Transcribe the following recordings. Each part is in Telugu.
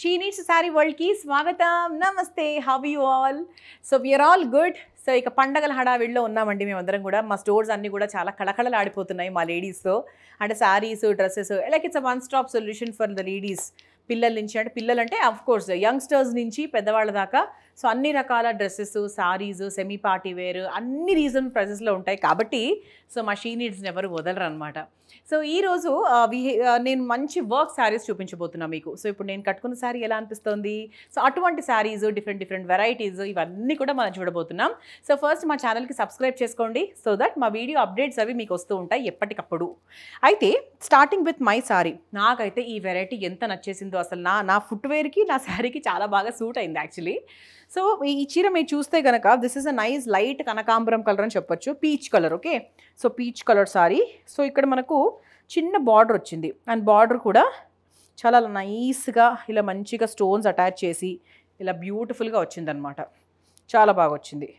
షీ నీడ్స్ వరల్డ్కి స్వాగతం నమస్తే how you all so we are all good so ఇక పండగల హడావిడిలో ఉన్నామండి మేమందరం కూడా మా స్టోర్స్ అన్నీ కూడా చాలా కళకళలు ఆడిపోతున్నాయి మా లేడీస్తో అంటే saris dresses like it's a one stop solution for the ladies పిల్లల నుంచి అంటే పిల్లలు అంటే యంగ్స్టర్స్ నుంచి పెద్దవాళ్ళ దాకా సో అన్ని రకాల dresses saris semi party wear అన్ని రీజన్ ప్రైజెస్లో ఉంటాయి కాబట్టి సో మా షీ నీడ్స్ని ఎవరు వదలరు అనమాట సో ఈరోజు నేను మంచి వర్క్ శారీస్ చూపించబోతున్నా మీకు సో ఇప్పుడు నేను కట్టుకున్న శారీ ఎలా అనిపిస్తుంది సో అటువంటి శారీస్ డిఫరెంట్ డిఫరెంట్ వెరైటీస్ ఇవన్నీ కూడా మనం చూడబోతున్నాం సో ఫస్ట్ మా ఛానల్కి సబ్స్క్రైబ్ చేసుకోండి సో దట్ మా వీడియో అప్డేట్స్ అవి మీకు వస్తూ ఉంటాయి ఎప్పటికప్పుడు అయితే స్టార్టింగ్ విత్ మై శారీ నాకైతే ఈ వెరైటీ ఎంత నచ్చేసిందో అసలు నా నా ఫుట్వేర్కి నా శారీకి చాలా బాగా సూట్ అయింది యాక్చువల్లీ సో ఈ చీర మీరు చూస్తే కనుక this is a nice light కనకాంబరం కలర్ అని చెప్పొచ్చు peach colour okay so peach colour sari so ఇక్కడ మనకు చిన్న బార్డర్ వచ్చింది అండ్ బార్డర్ కూడా చాలా నైస్గా ఇలా మంచిగా స్టోన్స్ అటాచ్ చేసి ఇలా బ్యూటిఫుల్గా వచ్చిందనమాట చాలా బాగా వచ్చింది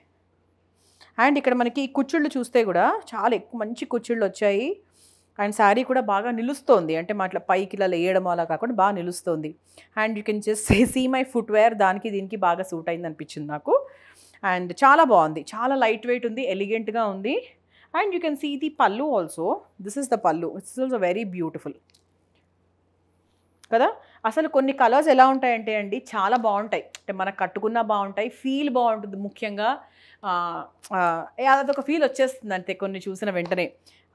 అండ్ ఇక్కడ మనకి కుచ్చుళ్ళు చూస్తే కూడా చాలా ఎక్కువ మంచి కుచ్చుళ్ళు వచ్చాయి అండ్ శారీ కూడా బాగా నిలుస్తోంది అంటే మా అట్లా పైకి ఇలా లేయడం అలా కాకుండా బాగా నిలుస్తోంది and you can just see my footwear దానికి దీనికి బాగా సూట్ అయింది అనిపించింది నాకు అండ్ చాలా బాగుంది చాలా లైట్ వెయిట్ ఉంది ఎలిగెంట్గా ఉంది and you can see the pallu also this is the pallu it's also very beautiful కదా అసలు కొన్ని కలర్స్ ఎలా ఉంటాయంటే అండి చాలా బాగుంటాయి అంటే మనకు కట్టుకున్నా బాగుంటాయి ఫీల్ బాగుంటుంది ముఖ్యంగా అదొక ఫీల్ వచ్చేస్తుంది అంతే కొన్ని చూసిన వెంటనే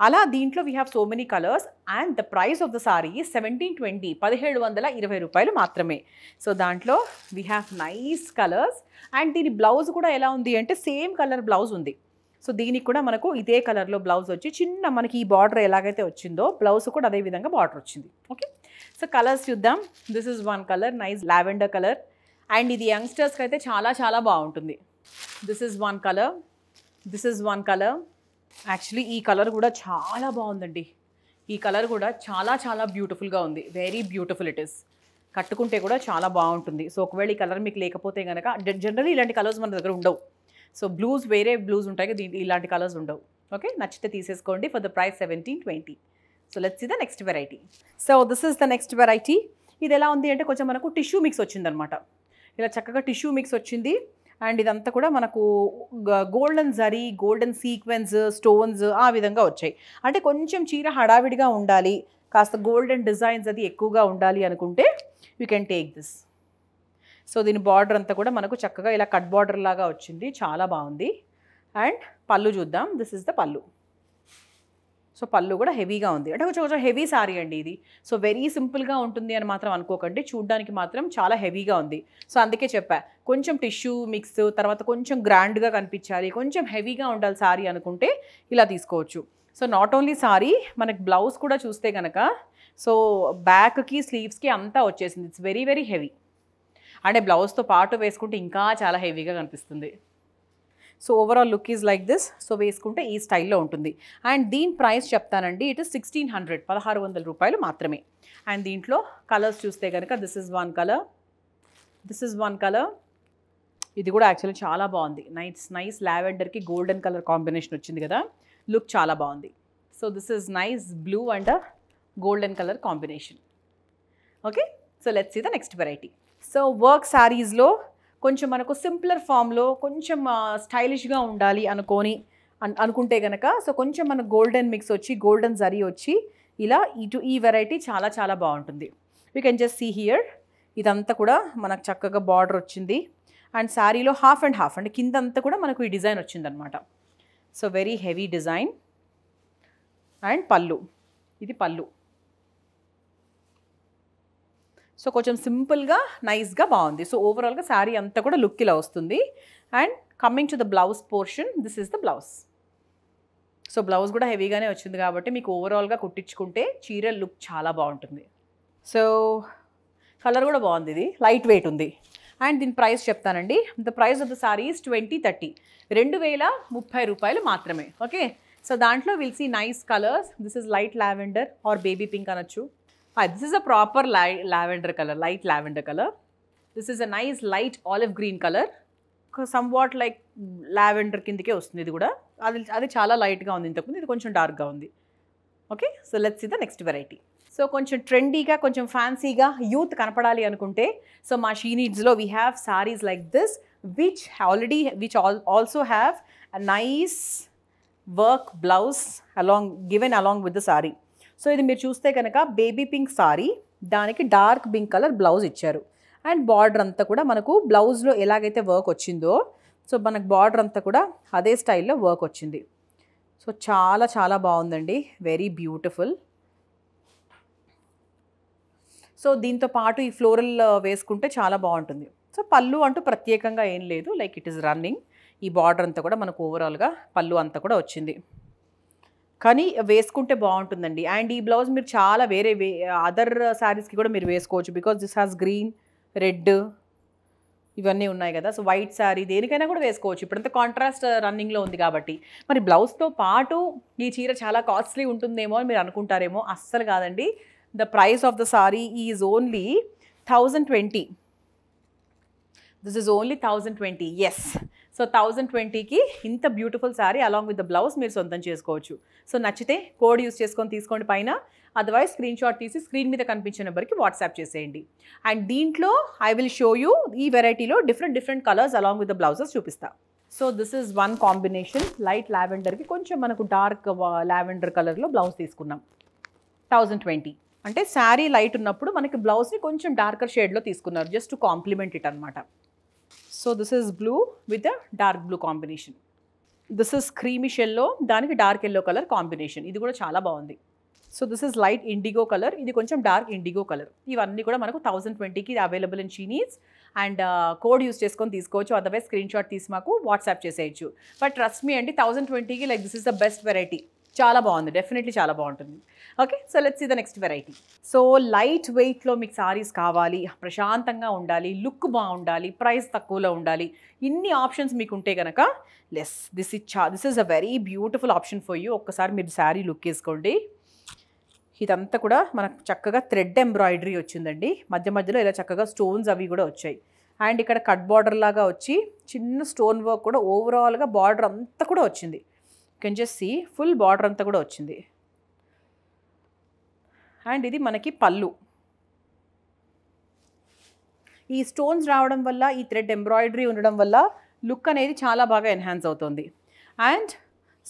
అలా దీంట్లో we have so many colours and the price of the sari seventeen twenty పదిహేడు వందల ఇరవై రూపాయలు మాత్రమే సో దాంట్లో we have nice colours and దీని బ్లౌజ్ కూడా ఎలా ఉంది అంటే సేమ్ కలర్ బ్లౌజ్ ఉంది సో దీనికి కూడా మనకు ఇదే కలర్లో బ్లౌజ్ వచ్చి చిన్న మనకి ఈ బార్డర్ ఎలాగైతే వచ్చిందో బ్లౌజ్ కూడా అదే విధంగా బార్డర్ వచ్చింది ఓకే సో కలర్స్ చూద్దాం this is one colour nice lavender colour and ఇది యంగ్స్టర్స్కి అయితే చాలా చాలా బాగుంటుంది this is one colour this is one colour actually ఈ కలర్ కూడా చాలా బాగుందండి ఈ కలర్ కూడా చాలా చాలా బ్యూటిఫుల్గా ఉంది వెరీ బ్యూటిఫుల్ ఇట్ ఇస్ కట్టుకుంటే కూడా చాలా బాగుంటుంది సో ఒకవేళ ఈ కలర్ మీకు లేకపోతే కనుక జనరల్లీ ఇలాంటి కలర్స్ మన దగ్గర ఉండవు సో బ్లూస్ వేరే బ్లూస్ ఉంటాయి దీంట్లో ఇలాంటి కలర్స్ ఉండవు ఓకే నచ్చితే తీసేసుకోండి for the price seventeen twenty so let see the next variety so this is the next variety ఇది ఎలా ఉంది అంటే కొంచెం మనకు టిష్యూ మిక్స్ వచ్చిందనమాట ఇలా చక్కగా టిష్యూ మిక్స్ వచ్చింది అండ్ ఇదంతా కూడా మనకు గోల్డెన్ జరీ గోల్డెన్ సీక్వెన్స్ స్టోన్స్ ఆ విధంగా వచ్చాయి అంటే కొంచెం చీర హడావిడిగా ఉండాలి కాస్త గోల్డెన్ డిజైన్స్ అది ఎక్కువగా ఉండాలి అనుకుంటే you can take this so దీని బార్డర్ అంతా కూడా మనకు చక్కగా ఇలా కట్ బార్డర్ లాగా వచ్చింది చాలా బాగుంది అండ్ పళ్ళు చూద్దాం this is the pallu so pallu కూడా హెవీగా ఉంది అంటే కొంచెం కొంచెం హెవీ సారీ అండి ఇది సో వెరీ సింపుల్గా ఉంటుంది అని మాత్రం అనుకోకండి చూడడానికి మాత్రం చాలా హెవీగా ఉంది సో అందుకే చెప్పా కొంచెం టిష్యూ మిక్స్ తర్వాత కొంచెం గ్రాండ్గా కనిపించాలి కొంచెం హెవీగా ఉండాలి సారీ అనుకుంటే ఇలా తీసుకోవచ్చు సో నాట్ ఓన్లీ సారీ మనకి బ్లౌజ్ కూడా చూస్తే కనుక సో బ్యాక్కి స్లీవ్స్కి అంతా వచ్చేసింది ఇట్స్ వెరీ వెరీ హెవీ అంటే బ్లౌజ్తో పాటు వేసుకుంటే ఇంకా చాలా హెవీగా కనిపిస్తుంది so overall look is like this so వేసుకుంటే ఈ స్టైల్లో ఉంటుంది అండ్ దీని ప్రైస్ చెప్తానండి ఇట్ ఇస్ సిక్స్టీన్ హండ్రెడ్ పదహారు వందల రూపాయలు మాత్రమే అండ్ దీంట్లో కలర్స్ చూస్తే కనుక this is one colour this is one colour ఇది కూడా యాక్చువల్లీ చాలా బాగుంది నైస్ నైస్ లావెండర్కి గోల్డెన్ కలర్ కాంబినేషన్ వచ్చింది కదా లుక్ చాలా బాగుంది so this is nice blue and golden colour combination okay so let's see the next variety so work శారీస్లో కొంచెం మనకు సింప్లర్ ఫామ్లో కొంచెం స్టైలిష్గా ఉండాలి అనుకొని అనుకుంటే కనుక సో కొంచెం మన గోల్డెన్ మిక్స్ వచ్చి గోల్డెన్ జరీ వచ్చి ఇలా ఇటు ఈ వెరైటీ చాలా చాలా బాగుంటుంది you can just see here ఇదంతా కూడా మనకు చక్కగా బార్డర్ వచ్చింది అండ్ శారీలో హాఫ్ అండ్ హాఫ్ అండ్ కింద అంతా కూడా మనకు ఈ డిజైన్ వచ్చిందనమాట so very heavy design and pallu ఇది పళ్ళు సో కొంచెం సింపుల్గా నైస్గా బాగుంది సో ఓవరాల్గా శారీ అంతా కూడా లుక్ ఇలా వస్తుంది and coming to the blouse portion this is the blouse so blouse కూడా హెవీగానే వచ్చింది కాబట్టి మీకు ఓవరాల్గా కుట్టించుకుంటే చీర లుక్ చాలా బాగుంటుంది సో కలర్ కూడా బాగుంది ఇది లైట్ వెయిట్ ఉంది అండ్ దీని ప్రైస్ చెప్తానండి the price of the saris twenty thirty రెండు వేల ముప్పై రూపాయలు మాత్రమే ఓకే సో దాంట్లో will see nice colours this is light lavender or baby pink అనొచ్చు Fine, is a proper proper lavender color, light lavender color. This is a nice light olive green color. Somewhat like lavender కిందకే వస్తుంది ఇది కూడా అది అది చాలా లైట్గా ఉంది ఇంతకుముందు ఇది కొంచెం డార్క్గా ఉంది ఓకే సో లెట్స్ ఇది ద నెక్స్ట్ వెరైటీ సో కొంచెం ట్రెండీగా కొంచెం ఫ్యాన్సీగా యూత్ కనపడాలి అనుకుంటే సో మా షీ నీడ్స్లో we have saris like this which already which all also have a nice work blouse along given along with the sari so ఇది మీరు చూస్తే కనుక బేబీ పింక్ సారీ దానికి డార్క్ పింక్ కలర్ బ్లౌజ్ ఇచ్చారు అండ్ బార్డర్ అంతా కూడా మనకు బ్లౌజ్లో ఎలాగైతే వర్క్ వచ్చిందో సో మనకు బార్డర్ అంతా కూడా అదే స్టైల్లో వర్క్ వచ్చింది సో చాలా చాలా బాగుందండి వెరీ బ్యూటిఫుల్ సో దీంతో పాటు ఈ ఫ్లోరల్ uh, వేసుకుంటే చాలా బాగుంటుంది సో పళ్ళు అంటూ ప్రత్యేకంగా ఏం లేదు లైక్ ఇట్ ఈస్ రన్నింగ్ ఈ బార్డర్ అంతా కూడా మనకు ఓవరాల్గా పళ్ళు అంతా కూడా వచ్చింది కానీ వేసుకుంటే బాగుంటుందండి అండ్ ఈ బ్లౌజ్ మీరు చాలా వేరే వే అదర్ శారీస్కి కూడా మీరు వేసుకోవచ్చు because this has green red ఇవన్నీ ఉన్నాయి కదా సో వైట్ శారీ దేనికైనా కూడా వేసుకోవచ్చు ఇప్పుడంతా కాంట్రాస్ట్ రన్నింగ్లో ఉంది కాబట్టి మరి బ్లౌజ్తో పాటు ఈ చీర చాలా కాస్ట్లీ ఉంటుందేమో అని మీరు అనుకుంటారేమో అస్సలు కాదండి the price of the sari is only thousand twenty this is only thousand twenty yes so thousand ట్వంటీకి ఇంత beautiful sari along with the blouse మీరు సొంతం చేసుకోవచ్చు సో నచ్చితే కోడ్ యూస్ చేసుకొని తీసుకోండి పైన అదర్వైజ్ స్క్రీన్ షాట్ తీసి స్క్రీన్ మీద కనిపించే నెంబర్కి వాట్సాప్ చేసేయండి అండ్ దీంట్లో ఐ విల్ షో యూ ఈ వెరైటీలో different different colours along with the blouses చూపిస్తాను so this is one combination light లావెండర్కి కొంచెం మనకు డార్క్ లావెండర్ కలర్లో బ్లౌజ్ తీసుకున్నాం థౌజండ్ ట్వంటీ అంటే శారీ లైట్ ఉన్నప్పుడు మనకి బ్లౌజ్ని కొంచెం డార్కర్ షేడ్లో తీసుకున్నారు జస్ట్ కాంప్లిమెంట్ ఇట్ అనమాట so this is blue with dark blue combination this is creamish yellow దానికి డార్క్ ఎల్లో కలర్ కాంబినేషన్ ఇది కూడా చాలా బాగుంది so this is light indigo colour ఇది కొంచెం డార్క్ ఇండిగో కలర్ ఇవన్నీ కూడా మనకు థౌసండ్ ట్వంటీకి available in Chinese and code use చేసుకొని తీసుకోవచ్చు అదర్వైజ్ స్క్రీన్ షాట్ తీసి మాకు వాట్సాప్ చేసేయచ్చు బట్ ట్రస్ట్ మీ అండి థౌసండ్ ట్వంటీకి like this is the best variety చాలా బాగుంది డెఫినెట్లీ చాలా బాగుంటుంది ఓకే సో లెట్స్ ఈ the next variety so light వెయిట్లో మీకు సారీస్ కావాలి ప్రశాంతంగా ఉండాలి లుక్ బాగుండాలి ప్రైస్ తక్కువలో ఉండాలి ఇన్ని ఆప్షన్స్ మీకు ఉంటే కనుక లెస్ దిస్ ఇస్ చా this is a very beautiful option for you ఒక్కసారి మీరు శారీ లుక్ వేసుకోండి ఇదంతా కూడా మనకు చక్కగా థ్రెడ్ ఎంబ్రాయిడరీ వచ్చిందండి మధ్య మధ్యలో ఇలా చక్కగా స్టోన్స్ అవి కూడా వచ్చాయి అండ్ ఇక్కడ కట్ బార్డర్ లాగా వచ్చి చిన్న స్టోన్ వర్క్ కూడా ఓవరాల్గా బార్డర్ అంతా కూడా వచ్చింది can just see full border అంతా కూడా వచ్చింది అండ్ ఇది మనకి పళ్ళు ఈ స్టోన్స్ రావడం వల్ల ఈ థ్రెడ్ ఎంబ్రాయిడరీ ఉండడం వల్ల లుక్ అనేది చాలా బాగా ఎన్హాన్స్ అవుతుంది అండ్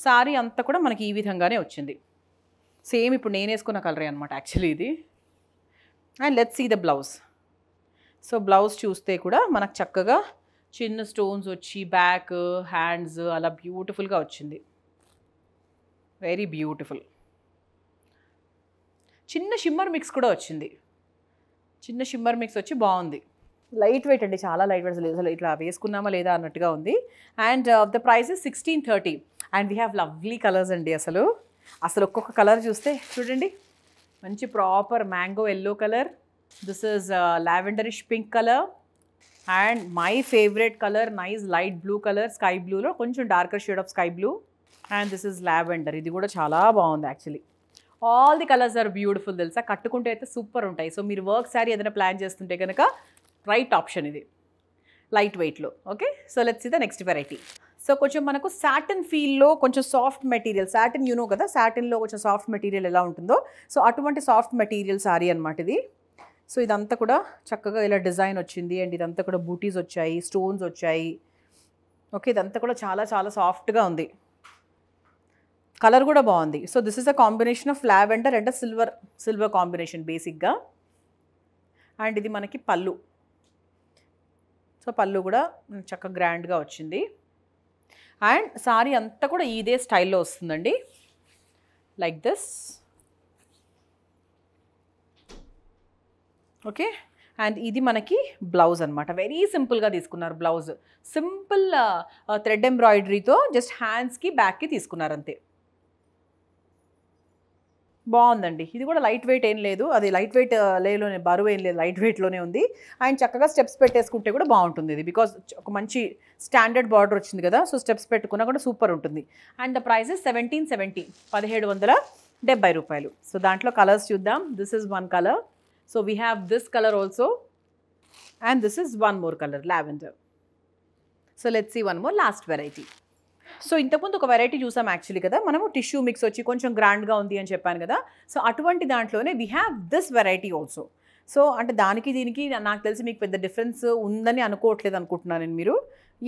సారీ అంతా కూడా మనకి ఈ విధంగానే వచ్చింది సేమ్ ఇప్పుడు నేను వేసుకున్న కలరే అనమాట యాక్చువల్లీ ఇది and let's see the blouse so blouse చూస్తే కూడా మనకు చక్కగా చిన్న స్టోన్స్ వచ్చి బ్యాక్ హ్యాండ్స్ అలా బ్యూటిఫుల్గా వచ్చింది వెరీ బ్యూటిఫుల్ చిన్న షిమ్మర్ మిక్స్ కూడా వచ్చింది చిన్న షిమ్మర్ మిక్స్ వచ్చి బాగుంది లైట్ వెయిట్ అండి చాలా లైట్ వెయిట్ అసలు ఇట్లా వేసుకున్నామా లేదా అన్నట్టుగా ఉంది and the price sixteen thirty and we have lovely colours అండి అసలు అసలు ఒక్కొక్క కలర్ చూస్తే చూడండి మంచి proper mango yellow colour this is lavenderish pink colour and my favourite colour nice light blue colour sky బ్లూలో కొంచెం darker shade of sky blue and this is lavender ఇది కూడా చాలా బాగుంది actually all the colours are beautiful తెలుసా కట్టుకుంటే అయితే సూపర్ ఉంటాయి సో మీరు వర్క్ శారీ ఏదైనా ప్లాన్ చేస్తుంటే కనుక రైట్ ఆప్షన్ ఇది లైట్ వెయిట్లో ఓకే సో లెట్స్ ఇది నెక్స్ట్ వెరైటీ సో కొంచెం మనకు సాటిన్ ఫీల్లో కొంచెం సాఫ్ట్ మెటీరియల్ సాటన్ యూనో కదా సాటన్లో కొంచెం సాఫ్ట్ మెటీరియల్ ఎలా ఉంటుందో సో అటువంటి సాఫ్ట్ మెటీరియల్ శారీ అనమాట ఇది సో ఇదంతా కూడా చక్కగా ఇలా డిజైన్ వచ్చింది అండ్ ఇదంతా కూడా బూటీస్ వచ్చాయి స్టోన్స్ వచ్చాయి ఓకే ఇదంతా కూడా చాలా చాలా సాఫ్ట్గా ఉంది కలర్ కూడా బాగుంది so this is a combination of lavender and silver silver combination బేసిక్గా అండ్ ఇది మనకి పళ్ళు సో పళ్ళు కూడా చక్కగా గ్రాండ్గా వచ్చింది అండ్ సారీ అంతా కూడా ఇదే స్టైల్లో వస్తుందండి లైక్ దిస్ ఓకే అండ్ ఇది మనకి బ్లౌజ్ అనమాట వెరీ సింపుల్గా తీసుకున్నారు బ్లౌజ్ సింపుల్ థ్రెడ్ ఎంబ్రాయిడరీతో జస్ట్ హ్యాండ్స్కి బ్యాక్కి తీసుకున్నారు అంతే బాగుందండి ఇది కూడా లైట్ వెయిట్ ఏం లేదు అది లైట్ వెయిట్ లేలోనే బరువు ఏం లేదు లైట్ వెయిట్లోనే ఉంది ఆయన చక్కగా స్టెప్స్ పెట్టేసుకుంటే కూడా బాగుంటుంది ఇది బికాజ్ ఒక మంచి స్టాండర్డ్ బార్డర్ వచ్చింది కదా సో స్టెప్స్ పెట్టుకున్నా కూడా సూపర్ ఉంటుంది and the prices seventeen seventy పదిహేడు వందల డెబ్బై రూపాయలు సో దాంట్లో కలర్స్ చూద్దాం this is one colour so we have this colour also and this is one more colour lavender so let see one more last variety so ఇంతకుముందు ఒక వెరైటీ చూసాం యాక్చువల్లీ కదా మనము టిష్యూ మిక్స్ వచ్చి కొంచెం గ్రాండ్గా ఉంది అని చెప్పాను కదా సో అటువంటి దాంట్లోనే we have this variety also so అంటే దానికి దీనికి నాకు తెలిసి మీకు పెద్ద డిఫరెన్స్ ఉందని అనుకోవట్లేదు అనుకుంటున్నాను నేను మీరు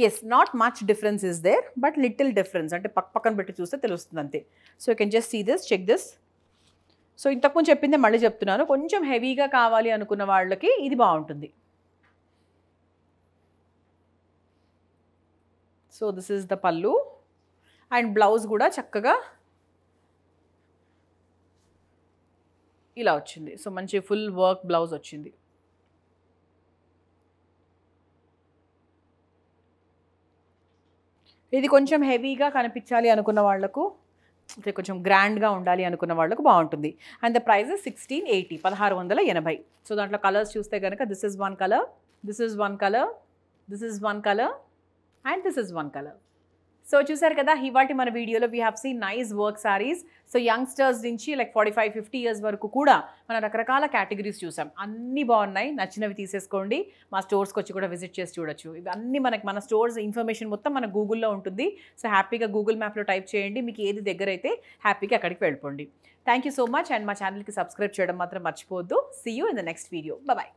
yes not much difference is there but little difference అంటే పక్క పక్కన పెట్టి చూస్తే తెలుస్తుంది అంతే so you can just see this check this so ఇంతకుముందు చెప్పిందే మళ్ళీ చెప్తున్నాను కొంచెం హెవీగా కావాలి అనుకున్న వాళ్ళకి ఇది బాగుంటుంది so this is the pallu and blouse కూడా చక్కగా ఇలా వచ్చింది సో మంచి ఫుల్ వర్క్ బ్లౌజ్ వచ్చింది ఇది కొంచెం హెవీగా కనిపించాలి అనుకున్న వాళ్లకు అంటే కొంచెం గ్రాండ్గా ఉండాలి అనుకున్న వాళ్ళకు బాగుంటుంది and the price sixteen eighty పదహారు వందల ఎనభై సో దాంట్లో కలర్స్ చూస్తే కనుక this is one colour this is one colour this is one colour and this is one colour so చూసారు కదా ఇవాటి మన వీడియోలో we have seen nice work saris so youngsters నుంచి like forty five fifty years వరకు కూడా మన రకరకాల కేటగిరీస్ చూసాం అన్నీ బాగున్నాయి నచ్చినవి తీసేసుకోండి మా స్టోర్స్కి వచ్చి కూడా విజిట్ చేసి చూడొచ్చు ఇవి అన్నీ మనకి మన స్టోర్స్ ఇన్ఫర్మేషన్ మొత్తం మన గూగుల్లో ఉంటుంది సో హ్యాపీగా గూగుల్ మ్యాప్లో టైప్ చేయండి మీకు ఏది దగ్గర అయితే హ్యాపీగా అక్కడికి వెళ్ళిపోండి thank you so much and మా ఛానల్కి సబ్స్క్రైబ్ చేయడం మాత్రం మర్చిపోవద్దు see you in the next video bye